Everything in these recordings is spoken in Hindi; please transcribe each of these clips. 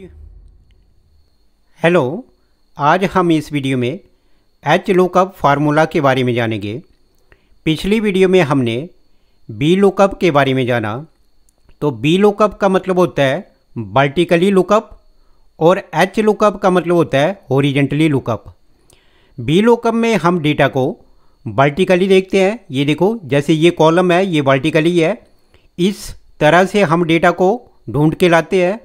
वीडियो हेलो आज हम इस वीडियो में एच लुकअप फार्मूला के बारे में जानेंगे पिछली वीडियो में हमने बी लुकअप के बारे में जाना तो बी लुकअप का मतलब होता है वर्टिकली लुकअप और एच लुकअप का मतलब होता है होरिजेंटली लुकअप बी लुकअप में हम डेटा को वर्टिकली देखते हैं ये देखो जैसे ये कॉलम है ये वर्टिकली है इस तरह से हम डेटा को ढूंढ के लाते हैं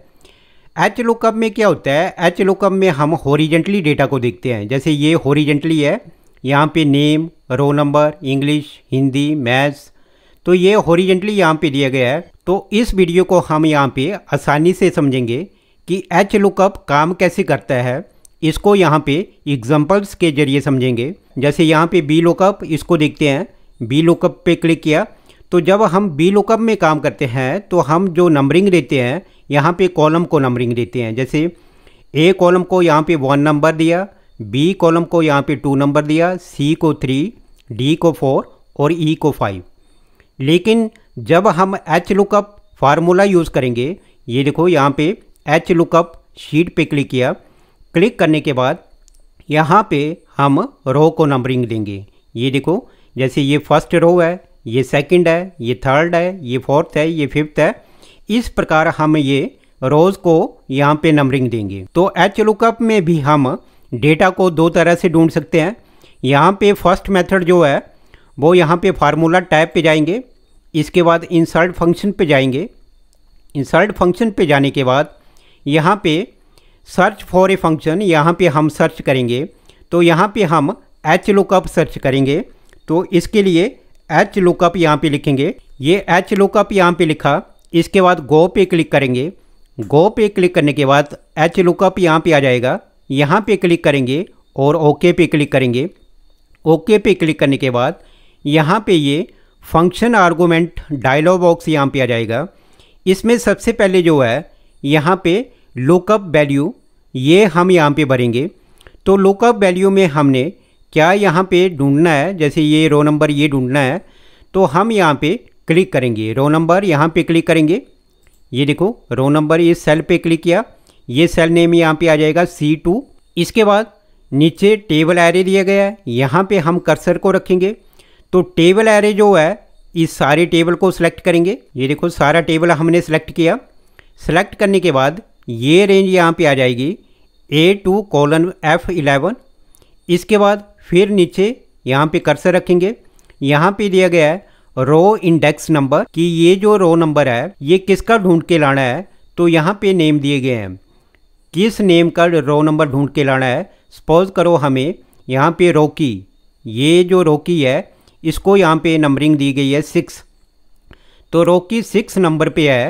एच लुकअप में क्या होता है एच लुकअप में हम होरिजेंटली डेटा को देखते हैं जैसे ये होरिजेंटली है यहाँ पे name row number English Hindi maths तो ये होरिजेंटली यहाँ पे दिया गया है तो इस वीडियो को हम यहाँ पे आसानी से समझेंगे कि एच लुकअप काम कैसे करता है इसको यहाँ पे एग्जाम्पल्स के जरिए समझेंगे जैसे यहाँ पे बी लुकअप इसको देखते हैं बी लुकअप पे क्लिक किया तो जब हम बी लुकअप में काम करते हैं तो हम जो नंबरिंग देते हैं यहाँ पे कॉलम को नंबरिंग देते हैं जैसे ए कॉलम को यहाँ पे वन नंबर दिया बी कॉलम को यहाँ पे टू नंबर दिया सी को थ्री डी को फोर और ई e को फाइव लेकिन जब हम एच लुकअप फार्मूला यूज़ करेंगे ये देखो यहाँ पे एच लुकअप शीट पे क्लिक किया क्लिक करने के बाद यहाँ पे हम रो को नंबरिंग देंगे ये देखो जैसे ये फर्स्ट रो है ये सेकंड है ये थर्ड है ये फोर्थ है ये फिफ्थ है इस प्रकार हम ये रोज़ को यहाँ पे नंबरिंग देंगे तो एच लुकअप में भी हम डेटा को दो तरह से ढूंढ सकते हैं यहाँ पे फर्स्ट मेथड जो है वो यहाँ पे फार्मूला टैब पे जाएंगे इसके बाद इंसर्ट फंक्शन पे जाएंगे इंसर्ट फंक्शन पे जाने के बाद यहाँ पे सर्च फॉर ए फंक्शन यहाँ पे हम सर्च करेंगे तो यहाँ पे हम एच लुकअप सर्च करेंगे तो इसके लिए एच लुकअप यहाँ पे लिखेंगे ये एच लुकअप यहाँ पे लिखा इसके बाद गो पे क्लिक करेंगे गो पे क्लिक करने के बाद एच लुकअप यहाँ पे आ जाएगा यहाँ पे क्लिक करेंगे और ओके पे क्लिक करेंगे ओके पे क्लिक करने के बाद यहाँ पे ये फंक्शन आर्गूमेंट डायलॉग बॉक्स यहाँ पे आ जाएगा इसमें सबसे पहले जो है यहाँ पे लुकअप वैल्यू ये हम यहाँ पे भरेंगे तो लुकअप वैल्यू में हमने क्या यहाँ पे ढूंढना है जैसे ये रो नंबर ये ढूंढना है तो हम यहाँ पे क्लिक करेंगे रो नंबर यहाँ पे क्लिक करेंगे ये देखो रो नंबर इस सेल पे क्लिक किया ये सेल नेम यहाँ पे आ जाएगा सी टू इसके बाद नीचे टेबल एरे दिया गया है यहाँ पे हम कर्सर को रखेंगे तो टेबल एरे जो है इस सारे टेबल को सिलेक्ट करेंगे ये देखो सारा टेबल हमने सेलेक्ट किया सेलेक्ट करने के बाद ये रेंज यहाँ पे आ जाएगी A two colon F eleven इसके बाद फिर नीचे यहाँ पे कर्सर रखेंगे यहाँ पे दिया गया है रो इंडेक्स नंबर कि ये जो रो नंबर है ये किसका ढूंढ के लाना है तो यहाँ पे नेम दिए गए हैं किस नेम का रो नंबर ढूंढ के लाना है सपोज करो हमें यहाँ पे रोकी ये जो रोकी है इसको यहाँ पे नंबरिंग दी गई है सिक्स तो रोकी सिक्स नंबर पे है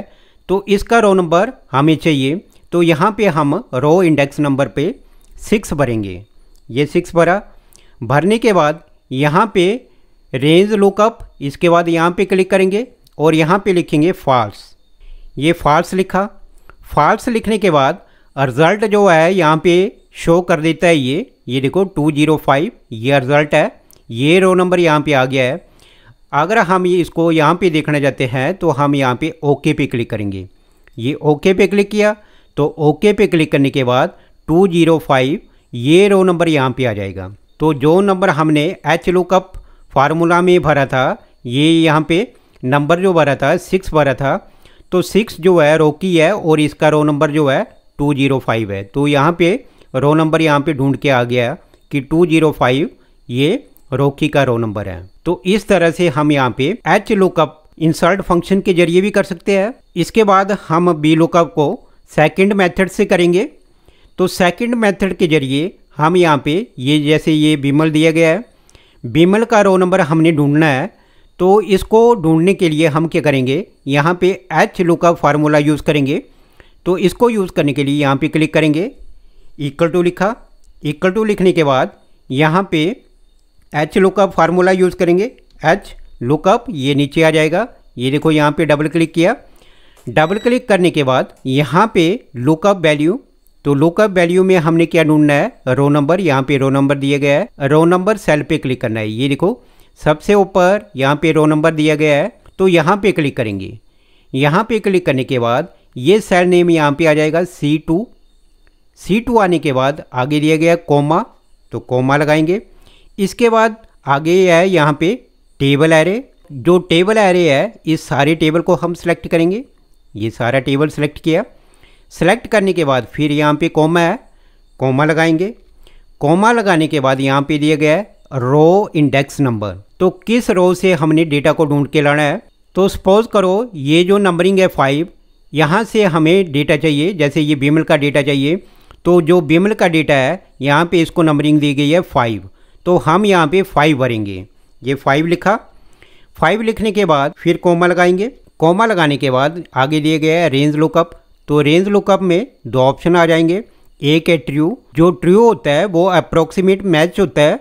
तो इसका रो नंबर हमें चाहिए तो यहाँ पे हम रो इंडेक्स नंबर पे सिक्स भरेंगे ये सिक्स भरा भरने के बाद यहाँ पे रेंज लुकअप इसके बाद यहाँ पे क्लिक करेंगे और यहाँ पे लिखेंगे फॉल्स ये फॉल्स लिखा फॉल्स लिखने के बाद रिज़ल्ट जो है यहाँ पे शो कर देता है ये ये देखो 205 ये रिज़ल्ट है ये रो नंबर यहाँ पे आ गया है अगर हम ये इसको यहाँ पे देखना चाहते हैं तो हम यहाँ पे ओके पे क्लिक करेंगे ये ओके पे क्लिक किया तो ओके पे क्लिक करने के बाद 205 ये रो नंबर यहाँ पे आ जाएगा तो जो नंबर हमने एच लुकअप फार्मूला में भरा था ये यहाँ पे नंबर जो भरा था सिक्स भरा था तो सिक्स जो है रो की है और इसका रो नंबर जो है टू जीरो फाइव है तो यहाँ पे रो नंबर यहाँ पे ढूंढ के आ गया कि टू जीरो फाइव ये रोकी का रो नंबर है तो इस तरह से हम यहाँ पे एच लुकअप इंसर्ट फंक्शन के जरिए भी कर सकते हैं इसके बाद हम बी लुकअप को सेकेंड मैथड से करेंगे तो सेकेंड मैथड के जरिए हम यहाँ पे ये जैसे ये बीमल दिया गया है बीमल का रो नंबर हमने ढूंढना है तो इसको ढूंढने के लिए हम क्या करेंगे यहाँ पे एच लुकअप फार्मूला यूज़ करेंगे तो इसको यूज़ करने के लिए यहाँ पे क्लिक करेंगे इक्वल टू लिखा इक्वल टू लिखने के बाद यहाँ पे एच लुकअप फार्मूला यूज़ करेंगे एच लुकअप ये नीचे आ जाएगा ये देखो यहाँ पर डबल क्लिक किया डबल क्लिक करने के बाद यहाँ पे लुकअप वैल्यू तो लुकअप वैल्यू में हमने क्या ढूंढना है रो नंबर यहाँ पे रो नंबर दिया गया है रो नंबर सेल पे क्लिक करना है ये देखो सबसे ऊपर यहाँ पे रो नंबर दिया गया है तो यहाँ पे क्लिक करेंगे यहाँ पे क्लिक करने के बाद ये सेल नेम यहाँ पे आ जाएगा सी टू सी टू आने के बाद आगे दिया गया कोमा तो कोमा लगाएंगे इसके बाद आगे है यहाँ पे टेबल एरे जो टेबल एरे है इस सारे टेबल को हम सेलेक्ट करेंगे ये सारा टेबल सेलेक्ट किया सेलेक्ट करने के बाद फिर यहाँ पे कोमा है कोमा लगाएंगे कोमा लगाने के बाद यहाँ पे दिया गया है रो इंडेक्स नंबर तो किस रो से हमने डेटा को ढूंढ के लाना है तो सपोज़ करो ये जो नंबरिंग है फाइव यहाँ से हमें डेटा चाहिए जैसे ये बीमल का डेटा चाहिए तो जो बीमल का डेटा है यहाँ पे इसको नंबरिंग दी गई है फाइव तो हम यहाँ पे फाइव भरेंगे ये फाइव लिखा फाइव लिखने के बाद फिर कोमा लगाएंगे कोमा लगाने के बाद आगे दिए गया है रेंज लुकअप तो रेंज लुकअप में दो ऑप्शन आ जाएंगे एक है ट्रू जो ट्रू होता है वो अप्रोक्सीमेट मैच होता है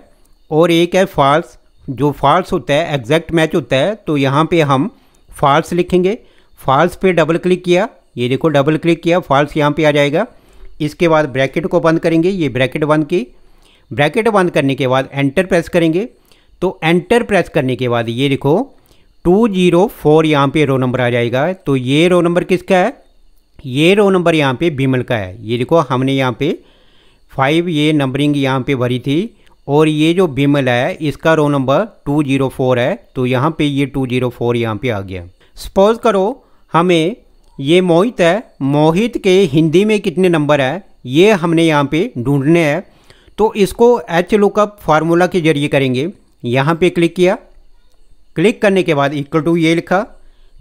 और एक है फॉल्स जो फॉल्स होता है एग्जैक्ट मैच होता है तो यहाँ पे हम फॉल्स लिखेंगे फॉल्स पे डबल क्लिक किया ये देखो डबल क्लिक किया फॉल्स यहाँ पे आ जाएगा इसके बाद ब्रैकेट को बंद करेंगे ये ब्रैकेट बंद की ब्रैकेट बंद करने के बाद एंटर प्रेस करेंगे तो एंटर प्रेस करने के बाद ये देखो टू जीरो फोर यहाँ पर रो नंबर आ जाएगा तो ये रो नंबर किसका है ये रो नंबर यहाँ पे बीमल का है ये देखो हमने यहाँ पे फाइव ये नंबरिंग यहाँ पे भरी थी और ये जो बीमल है इसका row number two zero four है तो यहाँ पे ये टू जीरो फोर यहाँ पे आ गया सपोज करो हमें ये मोहित है मोहित के हिंदी में कितने नंबर है ये हमने यहाँ पे ढूंढने हैं तो इसको एच लुकअप फार्मूला के जरिए करेंगे यहाँ पे क्लिक किया क्लिक करने के बाद इक्वल टू ये लिखा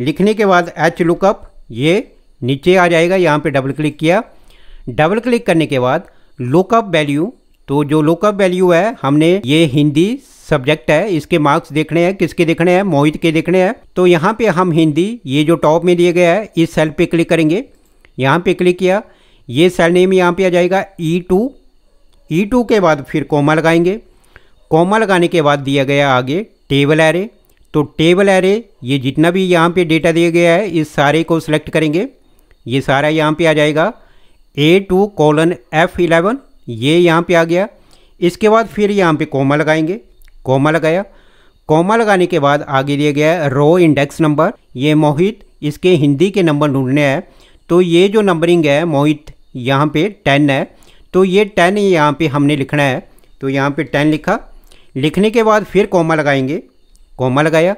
लिखने के बाद एच लुकअप ये नीचे आ जाएगा यहाँ पे डबल क्लिक किया डबल क्लिक करने के बाद लोकअप वैल्यू तो जो लोकअप वैल्यू है हमने ये हिंदी सब्जेक्ट है इसके मार्क्स देखने हैं किसके देखने हैं मोहित के देखने हैं तो यहाँ पे हम हिंदी ये जो टॉप में दिए गया है इस सेल पे क्लिक करेंगे यहाँ पे क्लिक किया ये सेल नेम यहाँ पे आ जाएगा ई टू ई टू के बाद फिर कोमा लगाएंगे कोमा लगाने के बाद दिया गया आगे टेबल एरे तो टेबल एरे ये जितना भी यहाँ पे डेटा दिया गया है इस सारे को सिलेक्ट करेंगे ये सारा यहाँ पे आ जाएगा A two colon F eleven ये यहाँ पे आ गया इसके बाद फिर यहाँ पे कोमा लगाएंगे कोमा लगाया कोमा लगाने के बाद आगे दिया गया है रो इंडेक्स नंबर ये मोहित इसके हिंदी के नंबर ढूंढने हैं तो ये जो नंबरिंग है मोहित यहाँ पे टेन है तो ये टेन यहाँ पे हमने लिखना है तो यहाँ पे टेन लिखा लिखने के बाद फिर कोमा लगाएंगे कोमा लगाया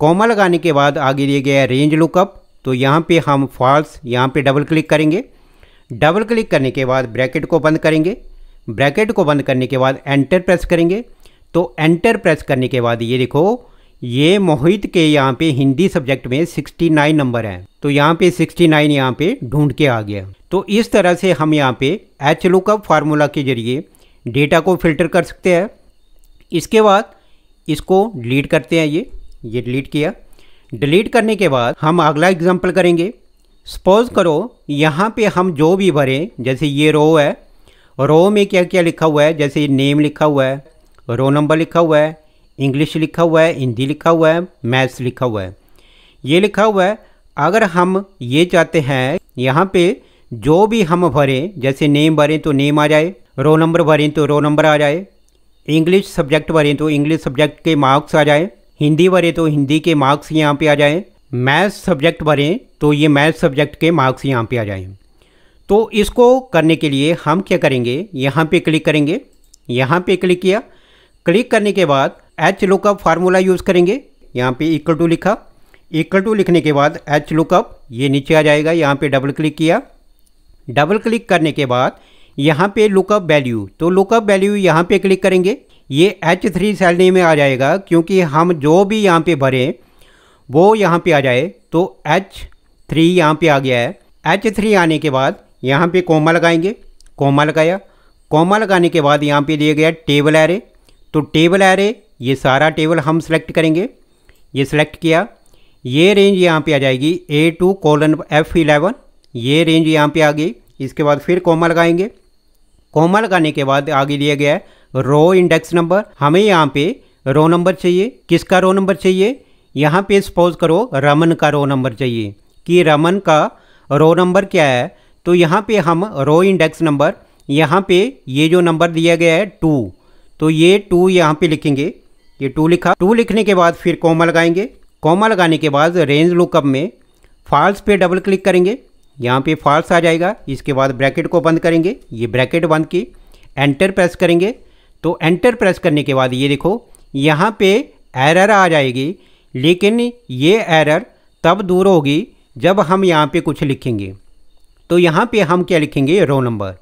कोमा लगाने के बाद आगे दिया गया रेंज लुकअप तो यहाँ पे हम फॉल्स यहाँ पे डबल क्लिक करेंगे डबल क्लिक करने के बाद ब्रैकेट को बंद करेंगे ब्रैकेट को बंद करने के बाद एंटर प्रेस करेंगे तो एंटर प्रेस करने के बाद ये देखो ये मोहित के यहाँ पे हिंदी सब्जेक्ट में 69 नंबर है तो यहाँ पे 69 नाइन यहाँ पे ढूंढ के आ गया तो इस तरह से हम यहाँ पे एच लुकअप फार्मूला के जरिए डेटा को फिल्टर कर सकते हैं इसके बाद इसको डिलीट करते हैं ये ये डिलीट किया डिलीट करने के बाद हम अगला एग्जाम्पल करेंगे सपोज करो यहाँ पे हम जो भी भरें जैसे ये रो है रो में क्या क्या लिखा हुआ है जैसे नेम लिखा हुआ है रो नंबर लिखा हुआ है इंग्लिश लिखा हुआ है हिंदी लिखा हुआ है मैथ्स लिखा हुआ है ये लिखा हुआ है अगर हम ये चाहते हैं यहाँ पे जो भी हम भरें जैसे नेम भरें तो नेम आ जाए रो नंबर भरें तो रो नंबर आ जाए इंग्लिश सब्जेक्ट भरें तो इंग्लिश सब्जेक्ट के मार्क्स आ जाए हिंदी भरे तो हिंदी के मार्क्स यहाँ पे आ जाएँ मैथ सब्जेक्ट भरें तो ये मैथ सब्जेक्ट के मार्क्स यहाँ पे आ जाएँ तो इसको करने के लिए हम क्या करेंगे यहाँ पे क्लिक करेंगे यहाँ पे क्लिक किया क्लिक करने के बाद एच लुकअप फार्मूला यूज़ करेंगे यहाँ पे इक्वल टू लिखा इक्वल टू लिखने के बाद एच लुकअप ये नीचे आ जाएगा यहाँ पे डबल क्लिक किया डबल क्लिक करने के बाद यहाँ पे लुकअप वैल्यू तो लुकअप वैल्यू यहाँ पे क्लिक करेंगे ये एच थ्री सैलरी में आ जाएगा क्योंकि हम जो भी यहाँ पे भरें वो यहाँ पे आ जाए तो एच थ्री यहाँ पर आ गया है एच थ्री आने के बाद यहाँ पे कोमा लगाएंगे कोमा लगाया कोमा लगाने के बाद यहाँ पे दिया गया टेबल एरे तो टेबल एरे ये सारा टेबल हम सेलेक्ट करेंगे ये सिलेक्ट किया ये रेंज यहाँ पे आ जाएगी A two colon F eleven ये रेंज यहाँ पे आ गई इसके बाद फिर कोमा लगाएंगे कोमा लगाने के बाद आगे दिया गया है रो इंडेक्स नंबर हमें यहाँ पे रो नंबर चाहिए किसका रो नंबर चाहिए यहाँ पे सपोज करो रमन का रो नंबर चाहिए कि रमन का रो नंबर क्या है तो यहाँ पे हम रो इंडेक्स नंबर यहाँ पे ये जो नंबर दिया गया है टू तो ये टू यहाँ पे लिखेंगे ये टू लिखा टू लिखने के बाद फिर कॉमा लगाएंगे कॉमा लगाने के बाद रेंज लुकअप में फॉल्स पे डबल क्लिक करेंगे यहाँ पे फॉल्स आ जाएगा इसके बाद ब्रैकेट को बंद करेंगे ये ब्रैकेट बंद की एंटर प्रेस करेंगे तो एंटर प्रेस करने के बाद ये देखो यहाँ पे एरर आ जाएगी लेकिन ये एरर तब दूर होगी जब हम यहाँ पे कुछ लिखेंगे तो यहाँ पे हम क्या लिखेंगे रो नंबर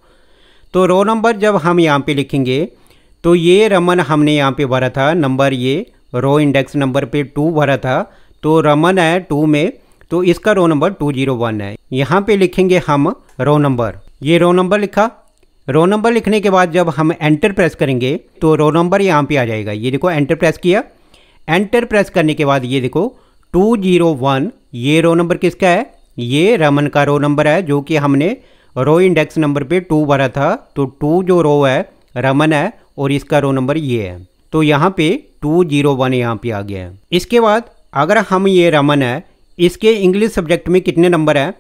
तो रो नंबर जब हम यहाँ पे लिखेंगे तो ये रमन हमने यहाँ पे भरा था नंबर ये रो इंडेक्स नंबर पे टू भरा था तो रमन है टू में तो इसका row number two zero one है यहाँ पे लिखेंगे हम रो नंबर ये रो नंबर लिखा रो नंबर लिखने के बाद जब हम एंटर प्रेस करेंगे तो रो नंबर यहाँ पे आ जाएगा ये देखो एंटर प्रेस किया एंटर प्रेस करने के बाद ये देखो टू जीरो वन ये रो नंबर किसका है ये रमन का रो नंबर है जो कि हमने रो इंडेक्स नंबर पे टू भरा था तो टू जो रो है रमन है और इसका रो नंबर ये है तो यहाँ पे टू जीरो वन यहाँ पे आ गया है इसके बाद अगर हम ये रमन है इसके इंग्लिश सब्जेक्ट में कितने नंबर हैं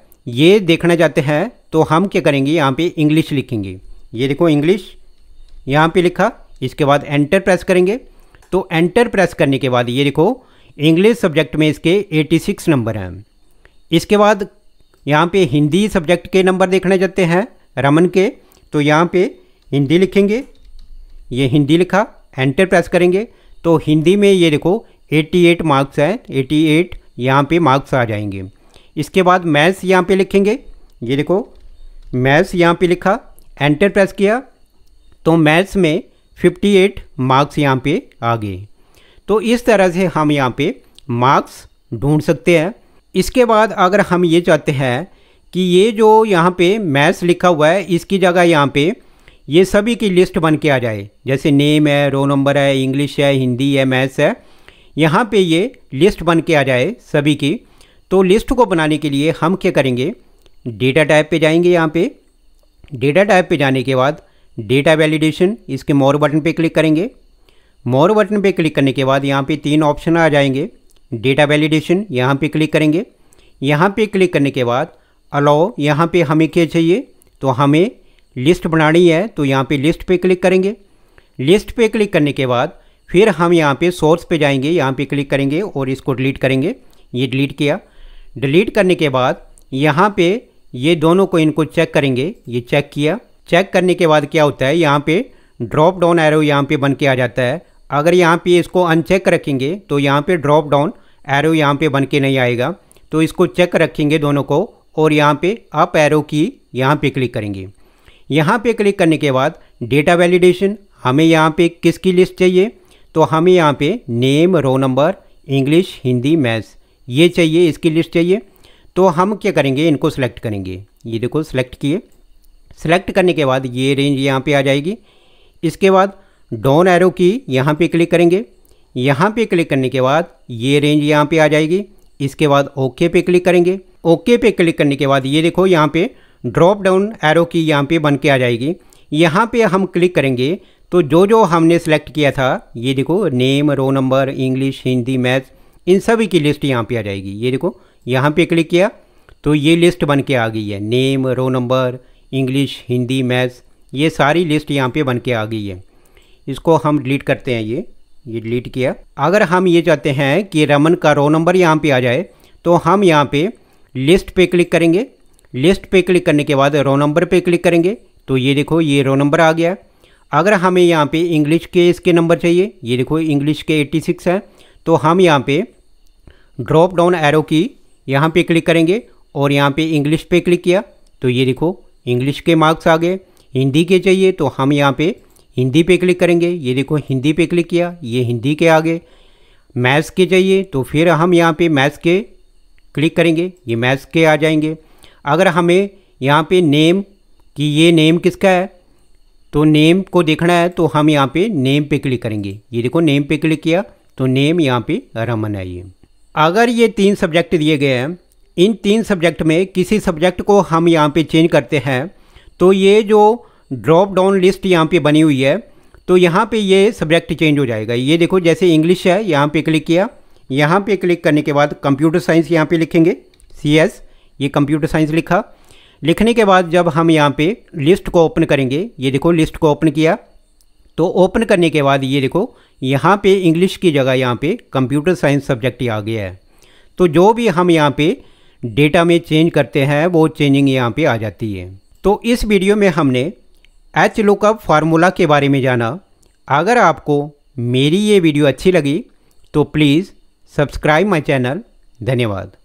ये देखना चाहते हैं तो हम क्या करेंगे यहाँ पे इंग्लिश लिखेंगे ये देखो इंग्लिश यहाँ पे लिखा इसके बाद एंटर प्रेस करेंगे तो एंटर प्रेस करने के बाद ये देखो इंग्लिश सब्जेक्ट में इसके 86 नंबर हैं इसके बाद यहाँ पे हिंदी सब्जेक्ट के नंबर देखने जाते हैं रमन के तो यहाँ पे हिंदी लिखेंगे ये हिंदी लिखा एंटर प्रेस करेंगे तो हिंदी में ये देखो 88 मार्क्स हैं 88 एट यहाँ पर मार्क्स आ जाएंगे इसके बाद मैथ्स यहाँ पे लिखेंगे ये देखो मैथ्स यहाँ पे लिखा एंटर प्रेस किया तो मैथ्स में 58 मार्क्स यहाँ पे आ गए तो इस तरह से हम यहाँ पे मार्क्स ढूंढ सकते हैं इसके बाद अगर हम ये चाहते हैं कि ये जो यहाँ पे मैथ्स लिखा हुआ है इसकी जगह यहाँ पे ये सभी की लिस्ट बन के आ जाए जैसे नेम है रो नंबर है इंग्लिश है हिंदी है मैथ्स है यहाँ पे ये लिस्ट बन के आ जाए सभी की तो लिस्ट को बनाने के लिए हम क्या करेंगे डेटा टाइप पे जाएंगे यहाँ पे डेटा टाइप पे जाने के बाद डेटा वैलिडेशन इसके मोर बटन पे क्लिक करेंगे मोर बटन पे क्लिक करने के बाद यहाँ पे तीन ऑप्शन आ जाएंगे डेटा वैलिडेशन यहाँ पे क्लिक करेंगे यहाँ पे क्लिक करने के बाद अलाओ यहाँ पे हमें क्या चाहिए तो हमें लिस्ट बनानी है तो यहाँ पे लिस्ट पे क्लिक करेंगे लिस्ट पे क्लिक करने के बाद फिर हम यहाँ पे सोर्स पे जाएंगे यहाँ पे क्लिक करेंगे और इसको डिलीट करेंगे ये डिलीट किया डिलीट करने के बाद यहाँ पे ये दोनों को इनको चेक करेंगे ये चेक किया चेक करने के बाद क्या होता है यहाँ पे ड्रॉप डाउन एरो यहाँ पे बन के आ जाता है अगर यहाँ पे इसको अनचेक रखेंगे तो यहाँ पे ड्रॉप डाउन एरो यहाँ पे बन के नहीं आएगा तो इसको चेक रखेंगे दोनों को और यहाँ पे अप एरो की यहाँ पे क्लिक करेंगे यहाँ पे क्लिक करने के बाद डेटा वैलिडेशन हमें यहाँ पे किसकी लिस्ट चाहिए तो हमें यहाँ पे name row number English Hindi maths ये चाहिए इसकी लिस्ट चाहिए तो हम क्या करेंगे इनको सिलेक्ट करेंगे ये देखो सेलेक्ट किए सेलेक्ट करने के बाद ये रेंज यहाँ पे आ जाएगी इसके बाद डाउन एरो की यहाँ पे क्लिक करेंगे यहाँ पे क्लिक करने के बाद ये रेंज यहाँ पे आ जाएगी इसके बाद ओके पे क्लिक करेंगे ओके पे क्लिक करने के बाद ये देखो यहाँ पे ड्रॉप डाउन एरो की यहाँ पे बन के आ जाएगी यहाँ पे हम क्लिक करेंगे तो जो जो हमने सेलेक्ट किया था ये देखो name row number English Hindi math इन सभी की लिस्ट यहाँ पर आ जाएगी ये देखो यहाँ पे क्लिक किया तो ये लिस्ट बन के आ गई है name row number English Hindi maths ये सारी लिस्ट यहाँ पे बन के आ गई है इसको हम डिलीट करते हैं ये ये डिलीट किया अगर हम ये चाहते हैं कि रमन का रो नंबर यहाँ पे आ जाए तो हम यहाँ पे लिस्ट पे क्लिक करेंगे लिस्ट पे क्लिक करने के बाद रो नंबर पे क्लिक करेंगे तो ये देखो ये रो नंबर आ गया अगर हमें यहाँ पे इंग्लिश के इसके नंबर चाहिए ये देखो इंग्लिश के 86 हैं तो हम यहाँ पे ड्रॉप डाउन एरो की यहाँ पे क्लिक करेंगे और यहाँ पे इंग्लिश पे क्लिक किया तो ये देखो इंग्लिश के मार्क्स आ गए हिंदी के चाहिए तो हम यहाँ पे हिंदी पे क्लिक करेंगे ये देखो हिंदी पे क्लिक किया ये हिंदी के आ गए मैथ्स के चाहिए तो फिर हम यहाँ पे मैथ्स के क्लिक करेंगे ये मैथ्स के आ जाएंगे अगर हमें यहाँ पे नेम कि ये नेम किसका है तो नेम को देखना है तो हम यहाँ पे नेम पे क्लिक करेंगे ये देखो नेम पे क्लिक किया तो नेम यहाँ पे रमन है ये अगर ये तीन सब्जेक्ट दिए गए हैं इन तीन सब्जेक्ट में किसी सब्जेक्ट को हम यहाँ पे चेंज करते हैं तो ये जो ड्रॉप डाउन लिस्ट यहाँ पे बनी हुई है तो यहाँ पे ये सब्जेक्ट चेंज हो जाएगा ये देखो जैसे इंग्लिश है यहाँ पे क्लिक किया यहाँ पे क्लिक करने के बाद कंप्यूटर साइंस यहाँ पे लिखेंगे सी एस ये कंप्यूटर साइंस लिखा लिखने के बाद जब हम यहाँ पर लिस्ट को ओपन करेंगे ये देखो लिस्ट को ओपन किया तो ओपन करने के बाद ये देखो यहाँ पे इंग्लिश की जगह यहाँ पे कंप्यूटर साइंस सब्जेक्ट आ गया है तो जो भी हम यहाँ पे डेटा में चेंज करते हैं वो चेंजिंग यहाँ पे आ जाती है तो इस वीडियो में हमने एच लुकअप फार्मूला के बारे में जाना अगर आपको मेरी ये वीडियो अच्छी लगी तो प्लीज़ सब्सक्राइब माई चैनल धन्यवाद